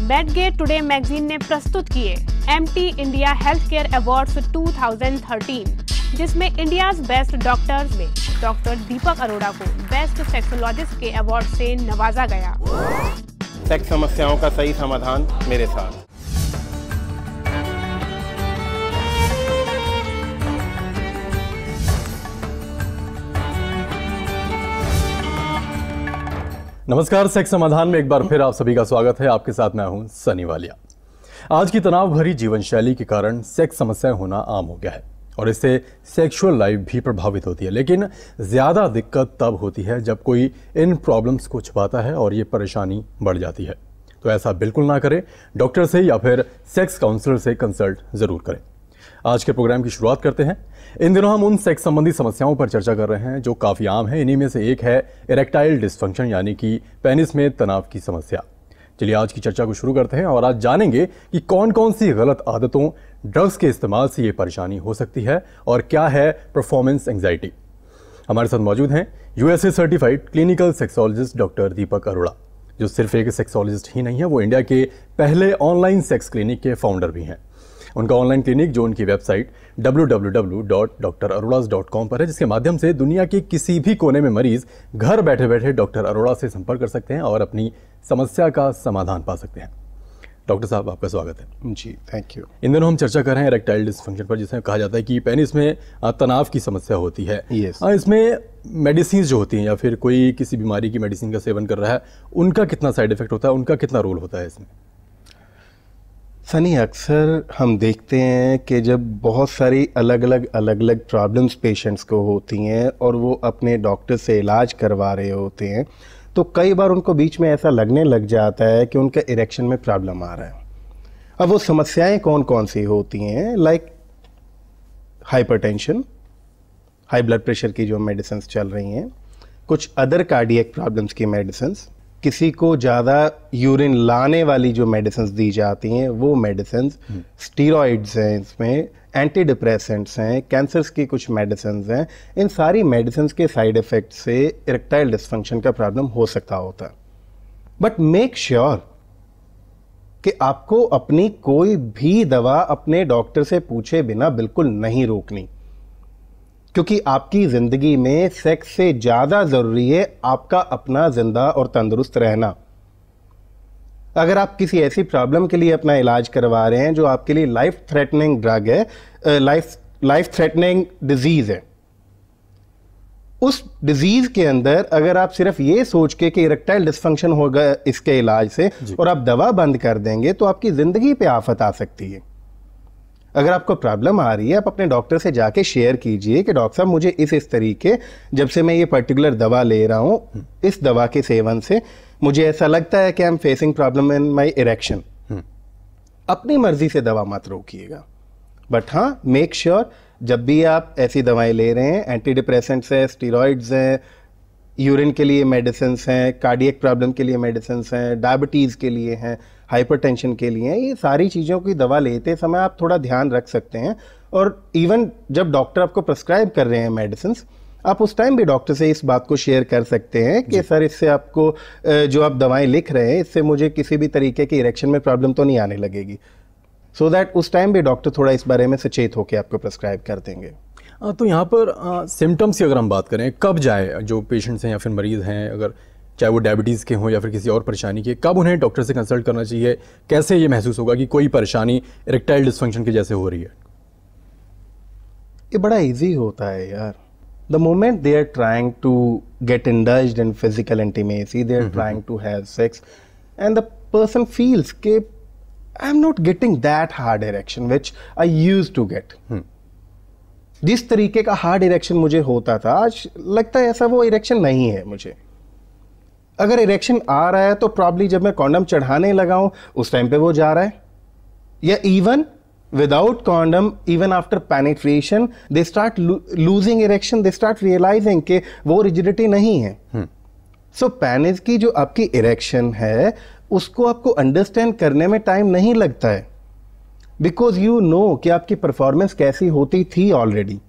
मेडगेट today magazine ने प्रस्तुत किए M T India health care award two thousand thirteen जिसमे इंडियाज बेस्ट डॉक्टर्स में डॉक्टर दीपक अरोड़ा को बेस्ट सेक्सोलॉजिस्ट के अवार्ड से नवाजा गया सेक्स समस्याओं का सही समाधान मेरे साथ नमस्कार सेक्स समाधान में एक बार फिर आप सभी का स्वागत है आपके साथ मैं हूं सनी वालिया आज की तनाव भरी जीवन शैली के कारण सेक्स समस्याएं होना आम हो गया है और इससे सेक्सुअल लाइफ भी प्रभावित होती है लेकिन ज़्यादा दिक्कत तब होती है जब कोई इन प्रॉब्लम्स को छुपाता है और ये परेशानी बढ़ जाती है तो ऐसा बिल्कुल ना करें डॉक्टर से या फिर सेक्स काउंसलर से कंसल्ट ज़रूर करें आज के प्रोग्राम की शुरुआत करते हैं इन दिनों हम उन सेक्स संबंधी समस्याओं पर चर्चा कर रहे हैं जो काफ़ी आम है इन्हीं में से एक है इरेक्टाइल डिस्फंक्शन यानी कि पेनिस में तनाव की समस्या चलिए आज की चर्चा को शुरू करते हैं और आज जानेंगे कि कौन कौन सी गलत आदतों ड्रग्स के इस्तेमाल से ये परेशानी हो सकती है और क्या है परफॉर्मेंस एंगजाइटी हमारे साथ मौजूद हैं USA certified clinical sexologist doctor Deepak Arora जो सिर्फ एक सेक्सोलॉजिस्ट ही नहीं है वो इंडिया के पहले ऑनलाइन सेक्स क्लिनिक के फाउंडर भी हैं उनका ऑनलाइन क्लिनिक जो उनकी वेबसाइट डब्ल्यू पर है जिसके माध्यम से दुनिया के किसी भी कोने में मरीज घर बैठे बैठे डॉक्टर अरोड़ा से संपर्क कर सकते हैं और अपनी समस्या का समाधान पा सकते हैं डॉक्टर साहब आपका स्वागत है जी थैंक यू इन दिनों हम चर्चा कर रहे हैं इरेक्टाइल डिस्फंक्शन पर जिसे कहा जाता है कि पेनिस में तनाव की समस्या होती है yes. इसमें मेडिसिन जो होती हैं या फिर कोई किसी बीमारी की मेडिसिन का सेवन कर रहा है उनका कितना साइड इफेक्ट होता है उनका कितना रोल होता है इसमें सनी अक्सर हम देखते हैं कि जब बहुत सारी अलग अलग अलग अलग प्रॉब्लम्स पेशेंट्स को होती हैं और वो अपने डॉक्टर से इलाज करवा रहे होते हैं तो कई बार उनको बीच में ऐसा लगने लग जाता है कि उनका इरेक्शन में प्रॉब्लम आ रहा है अब वो समस्याएं कौन कौन सी होती हैं like hypertension high blood pressure की जो मेडिसन्स चल रही हैं कुछ अदर कार्डियक प्रॉब्लम्स की मेडिसन्स किसी को ज़्यादा यूरिन लाने वाली जो मेडिसिन दी जाती हैं वो मेडिसिन हम्म। स्टीरॉइड्स हैं इसमें एंटी डिप्रेसेंट्स हैं कैंसर्स की कुछ मेडिसिन हैं इन सारी मेडिसिन के साइड इफ़ेक्ट से इरेक्टाइल डिस्फंक्शन का प्रॉब्लम हो सकता होता है बट मेक श्योर कि आपको अपनी कोई भी दवा अपने डॉक्टर से पूछे बिना बिल्कुल नहीं रोकनी क्योंकि आपकी ज़िंदगी में सेक्स से ज़्यादा ज़रूरी है आपका अपना ज़िंदा और तंदुरुस्त रहना अगर आप किसी ऐसी प्रॉब्लम के लिए अपना इलाज करवा रहे हैं जो आपके लिए लाइफ थ्रेटनिंग ड्रग है लाइफ लाइफ थ्रेटनिंग डिजीज़ है उस डिजीज़ के अंदर अगर आप सिर्फ ये सोच के कि इरेक्टाइल डिस्फंक्शन होगा इसके इलाज से और आप दवा बंद कर देंगे तो आपकी ज़िंदगी पे आफत आ सकती है अगर आपको प्रॉब्लम आ रही है आप अपने डॉक्टर से जाके शेयर कीजिए कि डॉक्टर साहब मुझे इस इस तरीके जब से मैं ये पर्टिकुलर दवा ले रहा हूँ इस दवा के सेवन से मुझे ऐसा लगता है कि I am facing problem in my erection अपनी मर्जी से दवा मात्र रोकिएगा बट हाँ मेक श्योर जब भी आप ऐसी दवाएं ले रहे हैं एंटी डिप्रेसेंट्स हैं स्टीरोइड्स हैं यूरिन के लिए मेडिसिन हैं कार्डियक प्रॉब्लम के लिए मेडिसिन हैं डायबिटीज़ के लिए हैं हाइपरटेंशन के लिए ये सारी चीज़ों की दवा लेते समय आप थोड़ा ध्यान रख सकते हैं और इवन जब डॉक्टर आपको प्रस्क्राइब कर रहे हैं मेडिसिन आप उस टाइम भी डॉक्टर से इस बात को शेयर कर सकते हैं कि सर इससे आपको जो आप दवाएं लिख रहे हैं इससे मुझे किसी भी तरीके की इरेक्शन में प्रॉब्लम तो नहीं आने लगेगी सो so दैट उस टाइम भी डॉक्टर थोड़ा इस बारे में सचेत होकर आपको प्रिस्क्राइब कर देंगे तो यहाँ पर सिम्टम्स की अगर हम बात करें कब जाए जो पेशेंट्स हैं या फिर मरीज़ हैं अगर चाहे वो डायबिटीज़ के हों या फिर किसी और परेशानी के कब उन्हें डॉक्टर से कंसल्ट करना चाहिए कैसे ये महसूस होगा कि कोई परेशानी इरेक्टाइल डिसफंक्शन के जैसे हो रही है ये बड़ा इजी होता है यार the moment they are trying to get indulge in physical intimacy they are trying to have sex and the person feels के I am not getting that hard erection which I use to get जिस तरीके का hard erection मुझे होता था आज लगता है ऐसा वो इरेक्शन नहीं है मुझे hmm. अगर इरेक्शन आ रहा है तो प्रॉब्ली जब मैं कॉन्डम चढ़ाने लगा हूं उस टाइम पे वो जा रहा है या even without condom even after penetration they start losing erection they start realising के वो रिजिडिटी नहीं है सो हम्म। hmm. so, की जो आपकी इरेक्शन है उसको आपको अंडरस्टैंड करने में टाइम नहीं लगता है बिकॉज यू नो कि आपकी परफॉर्मेंस कैसी होती थी ऑलरेडी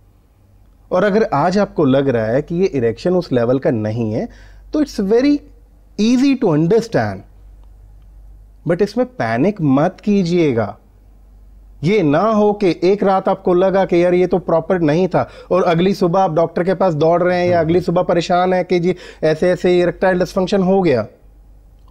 और अगर आज आपको लग रहा है कि ये इरेक्शन उस लेवल का नहीं है तो it's very easy to understand but इसमें पैनिक मत कीजिएगा ये ना हो कि एक रात आपको लगा कि यार ये तो प्रॉपर नहीं था और अगली सुबह आप डॉक्टर के पास दौड़ रहे हैं या अगली सुबह परेशान है कि जी ऐसे ऐसे इरेक्टाइल डिस्फंक्शन हो गया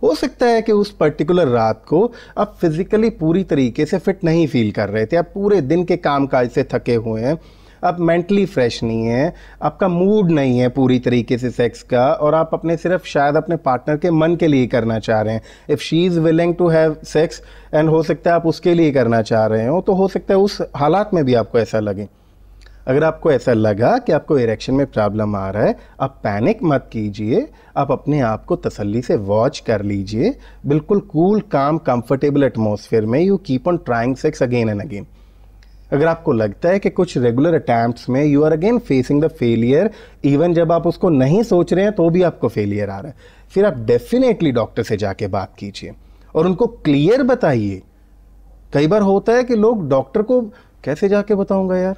हो सकता है कि उस पर्टिकुलर रात को आप फिजिकली पूरी तरीके से फिट नहीं फील कर रहे थे आप पूरे दिन के कामकाज से थके हुए हैं आप मेंटली फ्रेश नहीं है आपका मूड नहीं है पूरी तरीके से सेक्स का और आप अपने सिर्फ शायद अपने पार्टनर के मन के लिए करना चाह रहे हैं if she is willing to have sex and हो सकता है आप उसके लिए करना चाह रहे हो तो हो सकता है उस हालात में भी आपको ऐसा लगे अगर आपको ऐसा लगा कि आपको इरेक्शन में प्रॉब्लम आ रहा है आप पैनिक मत कीजिए आप अपने आप को तसल्ली से वॉच कर लीजिए बिल्कुल कूल काम कंफर्टेबल एटमोसफेयर में you keep on trying sex again and again अगर आपको लगता है कि कुछ रेगुलर अटैम्प्ट में you are again facing the failure even जब आप उसको नहीं सोच रहे हैं तो भी आपको फेलियर आ रहा है फिर आप डेफिनेटली डॉक्टर से जाके बात कीजिए और उनको क्लियर बताइए कई बार होता है कि लोग डॉक्टर को कैसे जाके बताऊंगा यार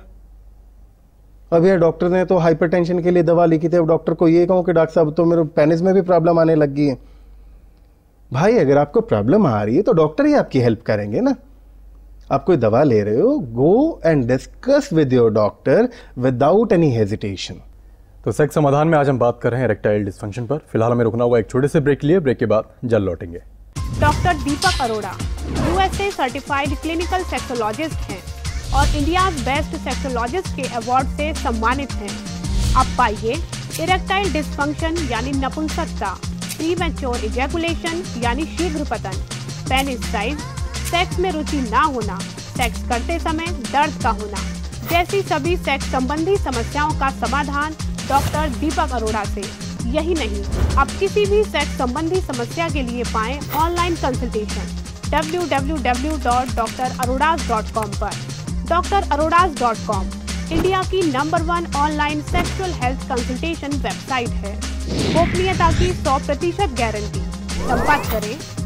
अब यार डॉक्टर ने तो हाइपरटेंशन के लिए दवा लिखी थी अब डॉक्टर को ये कहूँ कि डॉक्टर साहब तो मेरे पेनिस में भी प्रॉब्लम आने लग गई है भाई अगर आपको प्रॉब्लम आ रही है तो डॉक्टर ही आपकी हेल्प करेंगे ना आप कोई दवा ले रहे हो go and discuss with your doctor without any hesitation तो सेक्स समाधान में आज हम बात कर रहे हैं रेक्टाइल डिस्फंक्शन पर फिलहाल हमें रुकना हुआ एक छोटे से ब्रेक लिए ब्रेक के बाद जल्द लौटेंगे doctor Deepak Arora USA certified clinical sexologist हैं और इंडिया बेस्ट सेक्सोलॉजिस्ट के अवार्ड से सम्मानित हैं आप पाइए इरेक्टाइल डिस्फंक्शन यानी नपुंसकता प्रीमेच्योर इजैकुलेशन यानी शीघ्र पतन पेनिस साइज सेक्स में रुचि ना होना सेक्स करते समय दर्द का होना जैसी सभी सेक्स संबंधी समस्याओं का समाधान डॉक्टर दीपक अरोड़ा से यही नहीं अब किसी भी सेक्स संबंधी समस्या के लिए पाए ऑनलाइन कंसल्टेशन www.drarordas.com पर doctor Aroras dot com India की number one online sexual health consultation website है गोपनीयता की 100 प्रतिशत गारंटी संपर्क करें